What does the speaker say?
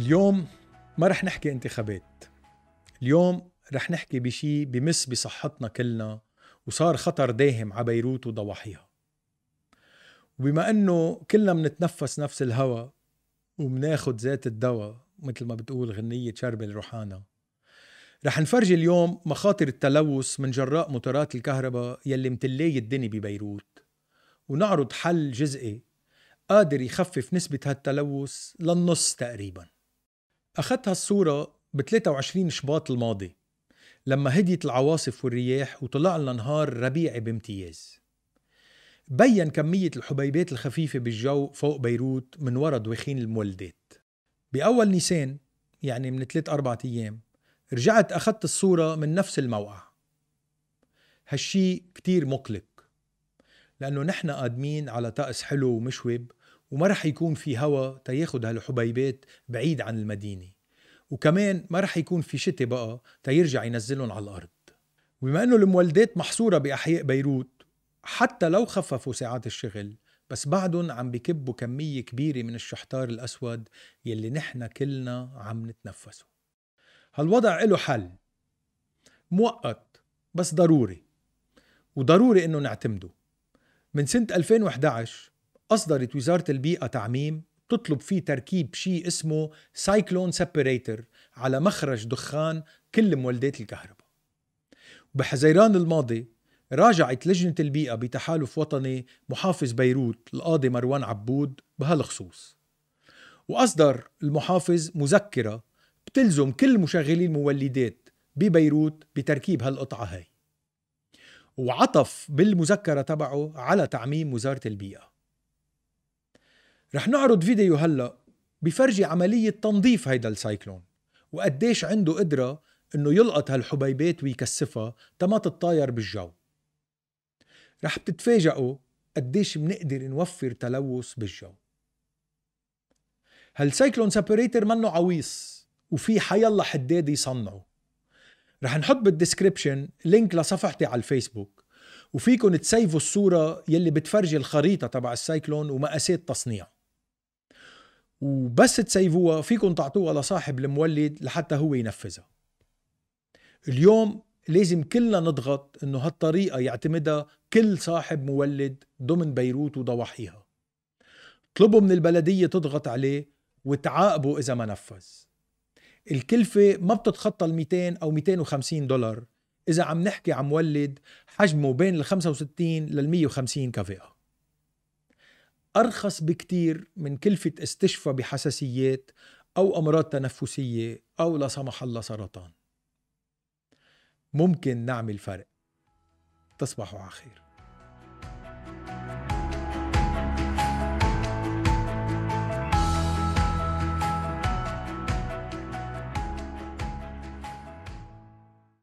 اليوم ما رح نحكي انتخابات اليوم رح نحكي بشي بمس بصحتنا كلنا وصار خطر داهم على بيروت وضواحيها وبما انه كلنا منتنفس نفس الهواء ومناخد ذات الدواء مثل ما بتقول غنية شرب الروحانة رح نفرجي اليوم مخاطر التلوث من جراء موتورات الكهرباء يلي متلاي الدنيا ببيروت ونعرض حل جزئي قادر يخفف نسبة هالتلوث للنص تقريباً أخذت هالصورة ب 23 شباط الماضي لما هديت العواصف والرياح وطلع لنا نهار ربيعي بامتياز بين كمية الحبيبات الخفيفة بالجو فوق بيروت من ورا دوخين المولدات بأول نيسان يعني من 3 أربعة أيام رجعت أخذت الصورة من نفس الموقع هالشي كتير مقلق لأنه نحن قادمين على طقس حلو ومشوب وما رح يكون في هوا تياخد هالحبيبات بعيد عن المدينة وكمان ما رح يكون في شتي بقى تيرجع ينزلهم على الأرض وبما أنه المولدات محصورة بأحياء بيروت حتى لو خففوا ساعات الشغل بس بعدهم عم بكبوا كمية كبيرة من الشحتار الأسود يلي نحن كلنا عم نتنفسه هالوضع له حل مؤقت بس ضروري وضروري انه نعتمده من سنة 2011 أصدرت وزارة البيئة تعميم تطلب فيه تركيب شيء اسمه سايكلون سيبريتر على مخرج دخان كل مولدات الكهرباء بحزيران الماضي راجعت لجنة البيئة بتحالف وطني محافظ بيروت القاضي مروان عبود بهالخصوص وأصدر المحافظ مذكرة بتلزم كل مشغلي المولدات ببيروت بتركيب هالقطعة هاي وعطف بالمذكرة تبعه على تعميم وزارة البيئة رح نعرض فيديو هلا بفرجي عملية تنظيف هيدا السايكلون وقديش عنده قدرة انه يلقط هالحبيبات ويكثفها تما تتطاير بالجو رح بتتفاجئوا قديش منقدر نوفر تلوث بالجو هالسايكلون سيبريتر منه عويص وفي حيالله حداد يصنعه رح نحط بالديسكربشن لينك لصفحتي على الفيسبوك وفيكن تسيفوا الصورة يلي بتفرجي الخريطة تبع السايكلون ومقاسات تصنيعه وبس تسيفوها فيكم تعطوها لصاحب المولد لحتى هو ينفذها اليوم لازم كلنا نضغط انه هالطريقه يعتمدها كل صاحب مولد ضمن بيروت وضواحيها طلبوا من البلديه تضغط عليه وتعاقبوا اذا ما نفذ الكلفه ما بتتخطى ال 200 او 250 دولار اذا عم نحكي عن مولد حجمه بين ال 65 لل 150 كفاءه أرخص بكتير من كلفة استشفى بحساسيات أو أمراض تنفسية أو لا سمح الله سرطان ممكن نعمل فرق تصبحوا على خير